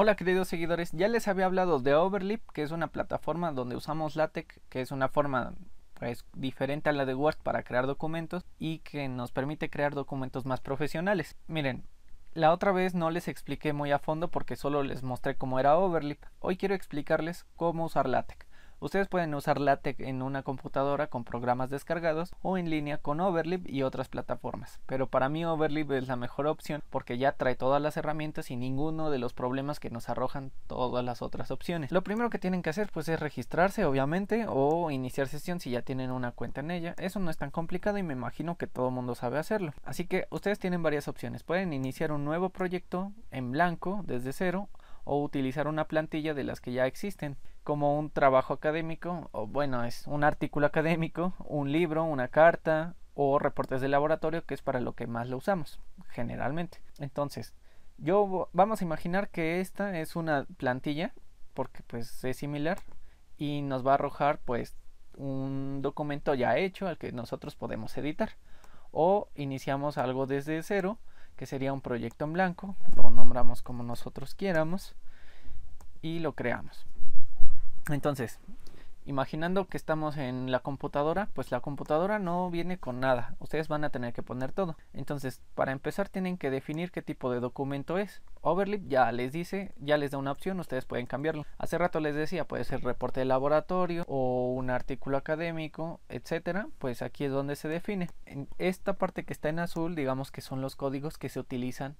Hola queridos seguidores, ya les había hablado de Overleap, que es una plataforma donde usamos LaTeX, que es una forma pues, diferente a la de Word para crear documentos y que nos permite crear documentos más profesionales. Miren, la otra vez no les expliqué muy a fondo porque solo les mostré cómo era Overleap, Hoy quiero explicarles cómo usar LaTeX. Ustedes pueden usar LaTeX en una computadora con programas descargados o en línea con Overleaf y otras plataformas, pero para mí Overleaf es la mejor opción porque ya trae todas las herramientas y ninguno de los problemas que nos arrojan todas las otras opciones. Lo primero que tienen que hacer pues es registrarse obviamente o iniciar sesión si ya tienen una cuenta en ella. Eso no es tan complicado y me imagino que todo el mundo sabe hacerlo. Así que ustedes tienen varias opciones. Pueden iniciar un nuevo proyecto en blanco desde cero o utilizar una plantilla de las que ya existen, como un trabajo académico, o bueno, es un artículo académico, un libro, una carta o reportes de laboratorio, que es para lo que más lo usamos, generalmente. Entonces, yo vamos a imaginar que esta es una plantilla, porque pues es similar, y nos va a arrojar pues un documento ya hecho al que nosotros podemos editar. O iniciamos algo desde cero que sería un proyecto en blanco, lo nombramos como nosotros quieramos y lo creamos. Entonces, imaginando que estamos en la computadora, pues la computadora no viene con nada, ustedes van a tener que poner todo. Entonces, para empezar tienen que definir qué tipo de documento es. Overleaf ya les dice, ya les da una opción, ustedes pueden cambiarlo. Hace rato les decía, puede ser reporte de laboratorio o un artículo académico, etcétera, pues aquí es donde se define. En esta parte que está en azul, digamos que son los códigos que se utilizan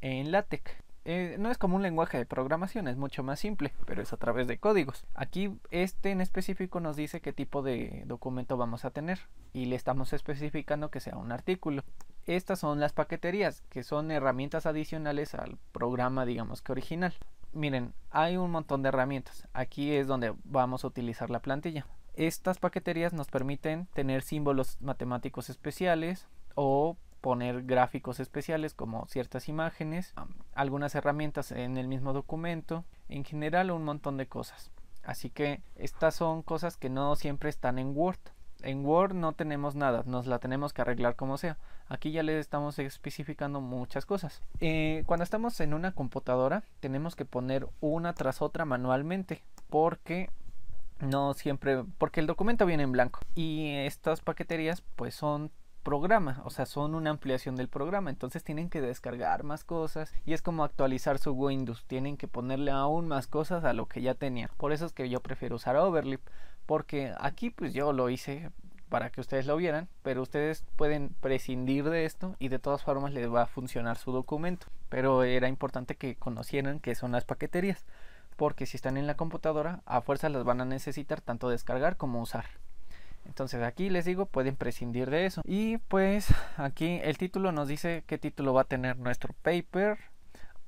en LaTeX. Eh, no es como un lenguaje de programación, es mucho más simple, pero es a través de códigos. Aquí este en específico nos dice qué tipo de documento vamos a tener y le estamos especificando que sea un artículo. Estas son las paqueterías, que son herramientas adicionales al programa, digamos que original. Miren, hay un montón de herramientas. Aquí es donde vamos a utilizar la plantilla. Estas paqueterías nos permiten tener símbolos matemáticos especiales o poner gráficos especiales como ciertas imágenes, algunas herramientas en el mismo documento, en general un montón de cosas. Así que estas son cosas que no siempre están en Word. En Word no tenemos nada, nos la tenemos que arreglar como sea. Aquí ya le estamos especificando muchas cosas. Eh, cuando estamos en una computadora tenemos que poner una tras otra manualmente porque no siempre, porque el documento viene en blanco y estas paqueterías pues son programa, o sea, son una ampliación del programa, entonces tienen que descargar más cosas y es como actualizar su Windows, tienen que ponerle aún más cosas a lo que ya tenían. Por eso es que yo prefiero usar Overlip, porque aquí pues yo lo hice para que ustedes lo vieran, pero ustedes pueden prescindir de esto y de todas formas les va a funcionar su documento. Pero era importante que conocieran que son las paqueterías, porque si están en la computadora, a fuerza las van a necesitar tanto descargar como usar. Entonces aquí les digo, pueden prescindir de eso. Y pues aquí el título nos dice qué título va a tener nuestro paper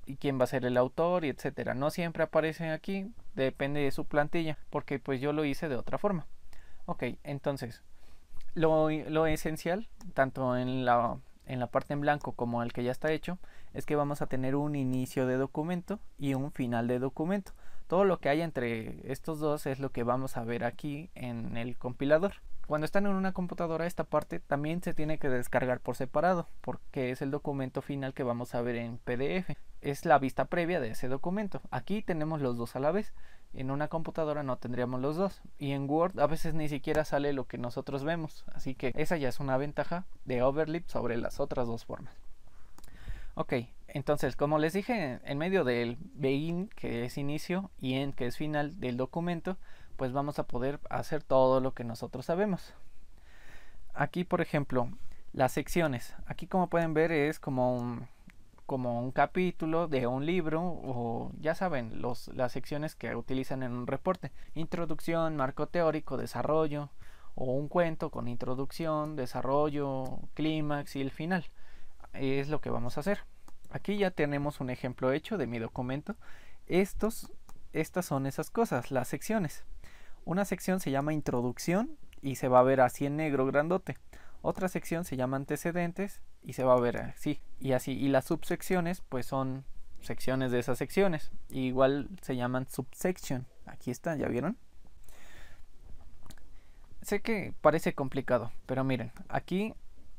y quién va a ser el autor y etcétera. No siempre aparecen aquí, depende de su plantilla, porque pues yo lo hice de otra forma. Ok, entonces lo, lo esencial, tanto en la, en la parte en blanco como el que ya está hecho, es que vamos a tener un inicio de documento y un final de documento. Todo lo que hay entre estos dos es lo que vamos a ver aquí en el compilador. Cuando están en una computadora esta parte también se tiene que descargar por separado porque es el documento final que vamos a ver en PDF. Es la vista previa de ese documento. Aquí tenemos los dos a la vez. En una computadora no tendríamos los dos. Y en Word a veces ni siquiera sale lo que nosotros vemos. Así que esa ya es una ventaja de Overlip sobre las otras dos formas. Ok, entonces, como les dije, en medio del begin, que es inicio, y end, que es final del documento, pues vamos a poder hacer todo lo que nosotros sabemos. Aquí, por ejemplo, las secciones. Aquí, como pueden ver, es como un, capítulo de un libro o ya saben, las secciones que utilizan en un reporte. Introducción, marco teórico, desarrollo o un cuento con introducción, desarrollo, clímax y el final es lo que vamos a hacer. Aquí ya tenemos un ejemplo hecho de mi documento. Estos, estas son esas cosas, las secciones. Una sección se llama introducción y se va a ver así en negro grandote. Otra sección se llama antecedentes y se va a ver así y así. Y las subsecciones pues son secciones de esas secciones. igual se llaman subsection. Aquí están, ¿ya vieron? Sé que parece complicado, pero miren, aquí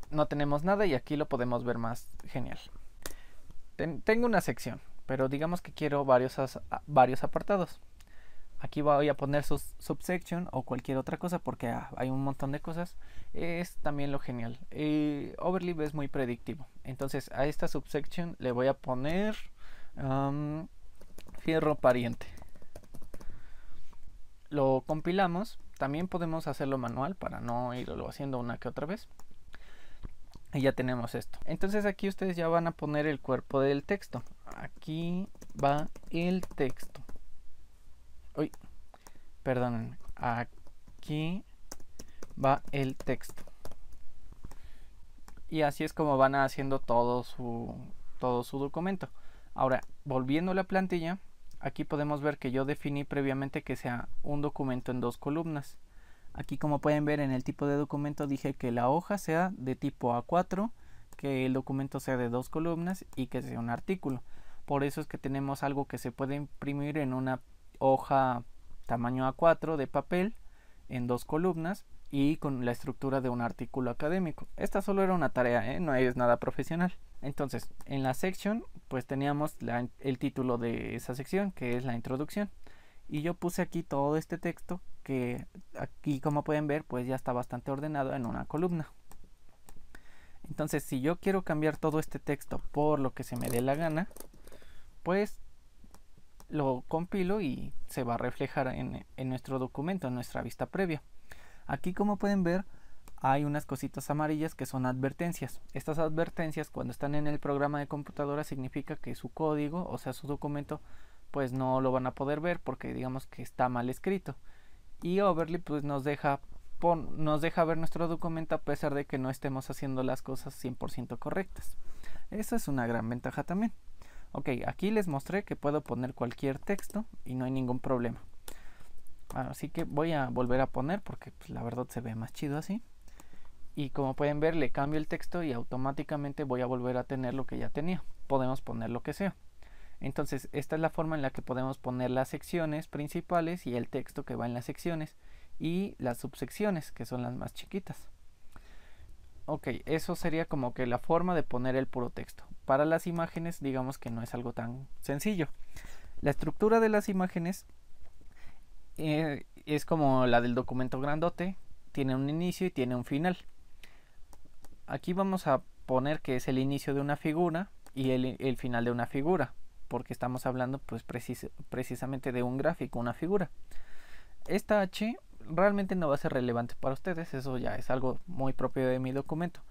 no tenemos nada y aquí lo podemos ver más genial. tengo una sección, pero digamos que quiero varios, varios apartados. Aquí voy a poner subsection o cualquier otra cosa porque ah, hay un montón de cosas. Es también lo genial. Eh, Overleaf es muy predictivo. Entonces a esta subsection le voy a poner fierro pariente. Lo compilamos. También podemos hacerlo manual para no irlo haciendo una que otra vez. Y ya tenemos esto. Entonces aquí ustedes ya van a poner el cuerpo del texto. Aquí va el texto. Uy, perdónenme. Aquí va el texto. Y así es como van haciendo todo su, todo su documento. Ahora, volviendo a la plantilla, aquí podemos ver que yo definí previamente que sea un documento en dos columnas. Aquí como pueden ver en el tipo de documento dije que la hoja sea de tipo A4, que el documento sea de dos columnas y que sea un artículo. Por eso es que tenemos algo que se puede imprimir en una hoja tamaño A4 de papel en dos columnas y con la estructura de un artículo académico. Esta solo era una tarea, ¿eh? no es nada profesional. Entonces, en la sección, pues teníamos el título de esa sección, que es la introducción y yo puse aquí todo este texto que aquí como pueden ver pues ya está bastante ordenado en una columna entonces si yo quiero cambiar todo este texto por lo que se me dé la gana pues lo compilo y se va a reflejar en, nuestro documento en nuestra vista previa aquí como pueden ver hay unas cositas amarillas que son advertencias. Estas advertencias cuando están en el programa de computadora significa que su código, o sea su documento, pues no lo van a poder ver porque digamos que está mal escrito. Y Overly pues nos deja, nos deja ver nuestro documento a pesar de que no estemos haciendo las cosas 100% correctas. Esa es una gran ventaja también. Ok, aquí les mostré que puedo poner cualquier texto y no hay ningún problema. Así que voy a volver a poner porque pues, la verdad se ve más chido así. Y como pueden ver le cambio el texto y automáticamente voy a volver a tener lo que ya tenía. Podemos poner lo que sea. Entonces, esta es la forma en la que podemos poner las secciones principales y el texto que va en las secciones y las subsecciones, que son las más chiquitas. Ok, eso sería como que la forma de poner el puro texto. Para las imágenes, digamos que no es algo tan sencillo. La estructura de las imágenes eh, es como la del documento grandote, tiene un inicio y tiene un final. Aquí vamos a poner que es el inicio de una figura y el final de una figura porque estamos hablando pues precisamente de un gráfico, una figura. Esta H realmente no va a ser relevante para ustedes, eso ya es algo muy propio de mi documento.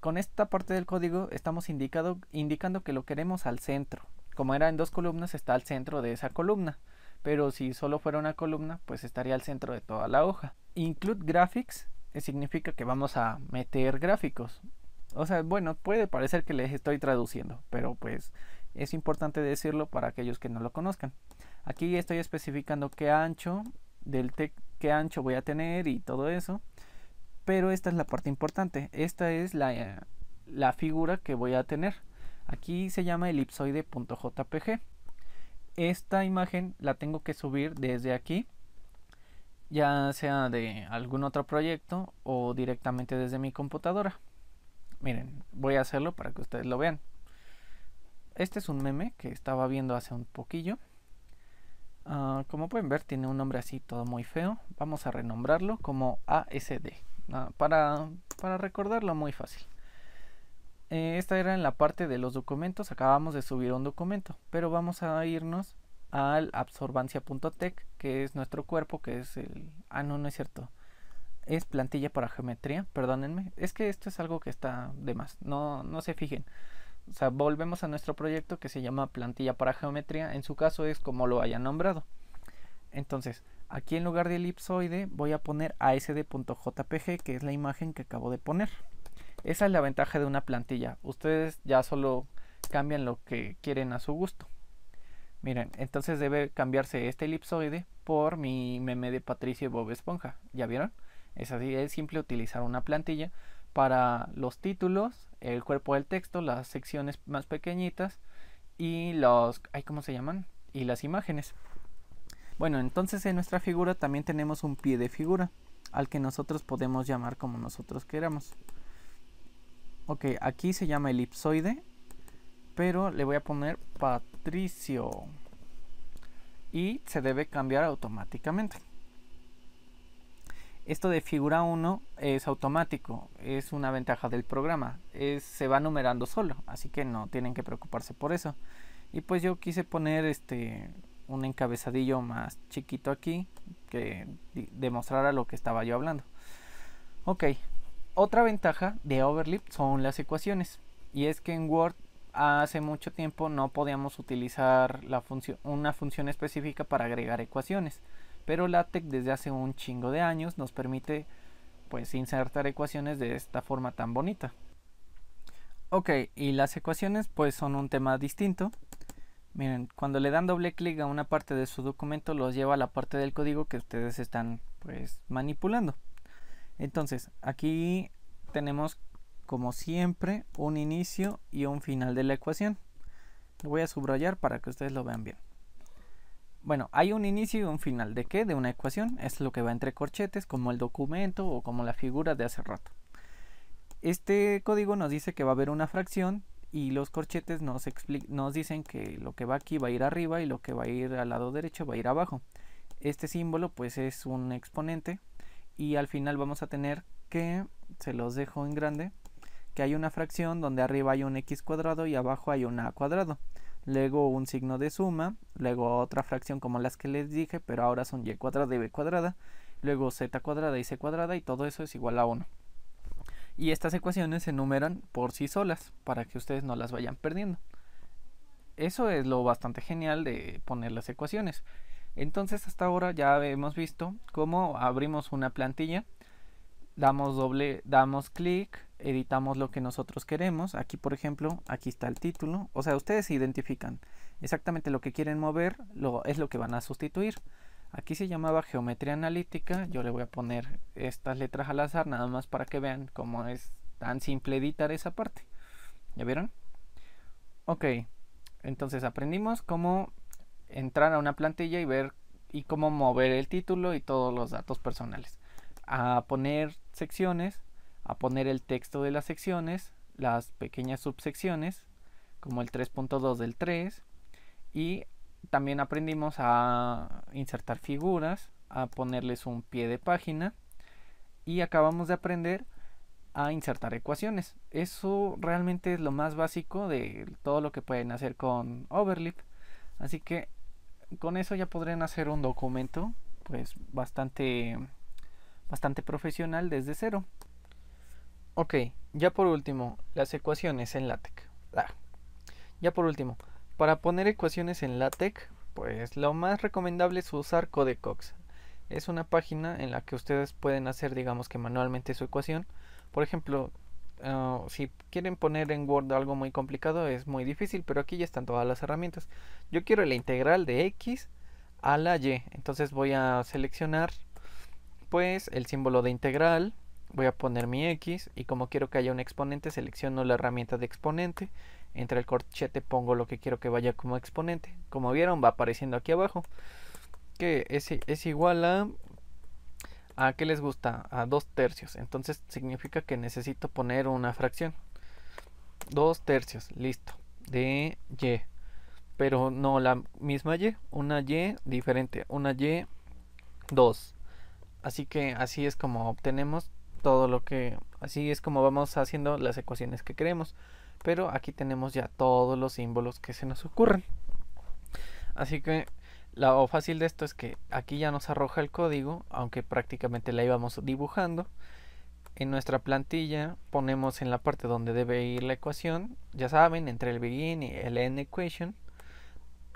Con esta parte del código estamos indicado, indicando que lo queremos al centro. Como era en dos columnas, está al centro de esa columna. Pero si solo fuera una columna, pues estaría al centro de toda la hoja. Include graphics eh, significa que vamos a meter gráficos. O sea, bueno, puede parecer que les estoy traduciendo, pero pues es importante decirlo para aquellos que no lo conozcan. Aquí estoy especificando qué ancho del qué ancho voy a tener y todo eso. Pero esta es la parte importante. Esta es la, la figura que voy a tener. Aquí se llama elipsoide.jpg. Esta imagen la tengo que subir desde aquí, ya sea de algún otro proyecto o directamente desde mi computadora. Miren, voy a hacerlo para que ustedes lo vean este es un meme que estaba viendo hace un poquillo. Ah, como pueden ver, tiene un nombre así todo muy feo. Vamos a renombrarlo como ASD. Ah, para, para recordarlo muy fácil. Eh, esta era en la parte de los documentos. Acabamos de subir un documento. Pero vamos a irnos al absorbancia.tech, que es nuestro cuerpo, que es el... Ah, no, no es cierto. Es plantilla para geometría, perdónenme. Es que esto es algo que está de más. No, no se fijen volvemos a nuestro proyecto que se llama plantilla para geometría. En su caso es como lo haya nombrado. Entonces, aquí en lugar de elipsoide voy a poner asd.jpg, que es la imagen que acabo de poner. Esa es la ventaja de una plantilla. Ustedes ya solo cambian lo que quieren a su gusto. Miren, entonces debe cambiarse este elipsoide por mi meme de Patricio y Bob Esponja. ¿Ya vieron? Es así, es simple utilizar una plantilla para los títulos, el cuerpo del texto, las secciones más pequeñitas y los, ay, ¿cómo se llaman? Y las imágenes. Bueno, entonces en nuestra figura también tenemos un pie de figura al que nosotros podemos llamar como nosotros queramos. Ok, aquí se llama elipsoide, pero le voy a poner Patricio y se debe cambiar automáticamente. Esto de figura 1 es automático, es una ventaja del programa, se va numerando solo, así que no tienen que preocuparse por eso. Y pues yo quise poner este un encabezadillo más chiquito aquí que demostrara lo que estaba yo hablando. Ok, otra ventaja de Overleap son las ecuaciones. Y es que en Word hace mucho tiempo no podíamos utilizar una función específica para agregar ecuaciones. Pero LaTeX desde hace un chingo de años nos permite pues insertar ecuaciones de esta forma tan bonita. Ok, y las ecuaciones pues son un tema distinto. Miren, cuando le dan doble clic a una parte de su documento los lleva a la parte del código que ustedes están pues manipulando. Entonces, aquí tenemos como siempre un inicio y un final de la ecuación. Lo voy a subrayar para que ustedes lo vean bien. Bueno, hay un inicio y un final. ¿De qué? De una ecuación. Es lo que va entre corchetes, como el documento o como la figura de hace rato. Este código nos dice que va a haber una fracción y los corchetes nos, nos dicen que lo que va aquí va a ir arriba y lo que va a ir al lado derecho va a ir abajo. Este símbolo pues es un exponente y al final vamos a tener que, se los dejo en grande, que hay una fracción donde arriba hay un x cuadrado y abajo hay un a cuadrado luego un signo de suma, luego otra fracción como las que les dije, pero ahora son y cuadrada y b cuadrada, luego z cuadrada y c cuadrada y todo eso es igual a 1. Y estas ecuaciones se numeran por sí solas para que ustedes no las vayan perdiendo. Eso es lo bastante genial de poner las ecuaciones. Entonces hasta ahora ya hemos visto cómo abrimos una plantilla, damos doble, damos clic, editamos lo que nosotros queremos. Aquí, por ejemplo, aquí está el título. O sea, ustedes identifican exactamente lo que quieren mover, lo, es lo que van a sustituir. Aquí se llamaba geometría analítica. Yo le voy a poner estas letras al azar, nada más para que vean cómo es tan simple editar esa parte. ¿Ya vieron? Ok, entonces aprendimos cómo entrar a una plantilla y ver y cómo mover el título y todos los datos personales. A poner secciones a poner el texto de las secciones, las pequeñas subsecciones, como el 3.2 del 3, y también aprendimos a insertar figuras, a ponerles un pie de página, y acabamos de aprender a insertar ecuaciones. Eso realmente es lo más básico de todo lo que pueden hacer con Overleaf. Así que con eso ya podrían hacer un documento pues bastante bastante profesional desde cero. Ok, ya por último, las ecuaciones en LaTeX. Ah, ya por último, para poner ecuaciones en LaTeX, pues lo más recomendable es usar Codecox. Es una página en la que ustedes pueden hacer, digamos que manualmente su ecuación. Por ejemplo, ah, si quieren poner en Word algo muy complicado, es muy difícil, pero aquí ya están todas las herramientas. Yo quiero la integral de X a la Y, entonces voy a seleccionar pues el símbolo de integral voy a poner mi X y como quiero que haya un exponente selecciono la herramienta de exponente entre el corchete pongo lo que quiero que vaya como exponente como vieron va apareciendo aquí abajo que es, es igual a a qué les gusta a 2 tercios entonces significa que necesito poner una fracción 2 tercios listo de y pero no la misma y una y diferente una y 2 así que así es como obtenemos todo lo que... Así es como vamos haciendo las ecuaciones que queremos. Pero aquí tenemos ya todos los símbolos que se nos ocurren. Así que lo fácil de esto es que aquí ya nos arroja el código, aunque prácticamente la íbamos dibujando. En nuestra plantilla ponemos en la parte donde debe ir la ecuación, ya saben, entre el begin y el end equation.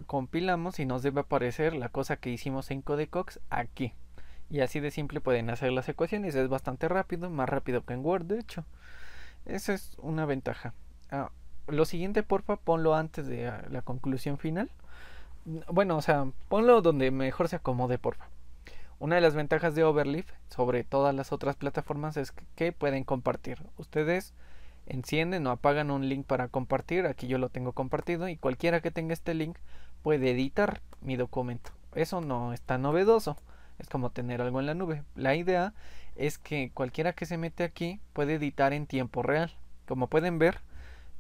Compilamos y nos debe aparecer la cosa que hicimos en Codecox aquí. Y así de simple pueden hacer las ecuaciones. Es bastante rápido, más rápido que en Word, de hecho. Esa es una ventaja. Ah, lo siguiente, porfa, ponlo antes de ah, la conclusión final. Mm, bueno, o sea, ponlo donde mejor se acomode, porfa. Una de las ventajas de Overleaf sobre todas las otras plataformas es que pueden compartir. Ustedes encienden o apagan un link para compartir. Aquí yo lo tengo compartido y cualquiera que tenga este link puede editar mi documento. Eso no está novedoso. Es como tener algo en la nube. La idea es que cualquiera que se mete aquí puede editar en tiempo real. Como pueden ver,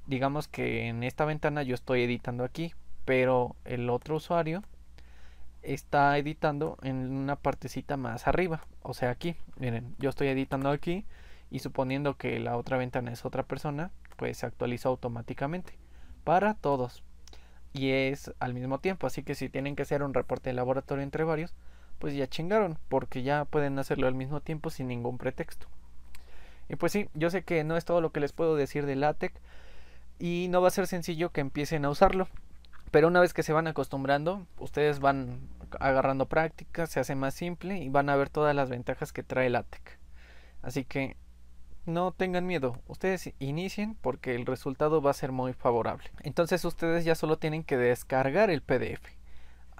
digamos que en esta ventana yo estoy editando aquí, pero el otro usuario está editando en una partecita más arriba, o sea aquí. Miren, yo estoy editando aquí y suponiendo que la otra ventana es otra persona, pues se actualiza automáticamente para todos y es al mismo tiempo. Así que si tienen que hacer un reporte de laboratorio entre varios, pues ya chingaron, porque ya pueden hacerlo al mismo tiempo sin ningún pretexto. Y pues sí, yo sé que no es todo lo que les puedo decir de LaTeX y no va a ser sencillo que empiecen a usarlo. Pero una vez que se van acostumbrando, ustedes van agarrando práctica, se hace más simple y van a ver todas las ventajas que trae LaTeX. Así que no tengan miedo, ustedes inicien porque el resultado va a ser muy favorable. Entonces ustedes ya solo tienen que descargar el PDF.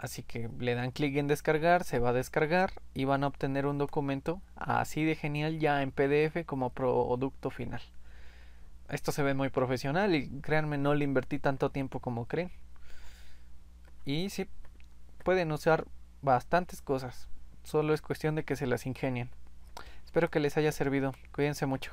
Así que le dan clic en descargar, se va a descargar y van a obtener un documento así de genial ya en PDF como producto final. Esto se ve muy profesional y créanme, no le invertí tanto tiempo como creen. Y sí, pueden usar bastantes cosas. Solo es cuestión de que se las ingenien. Espero que les haya servido. Cuídense mucho.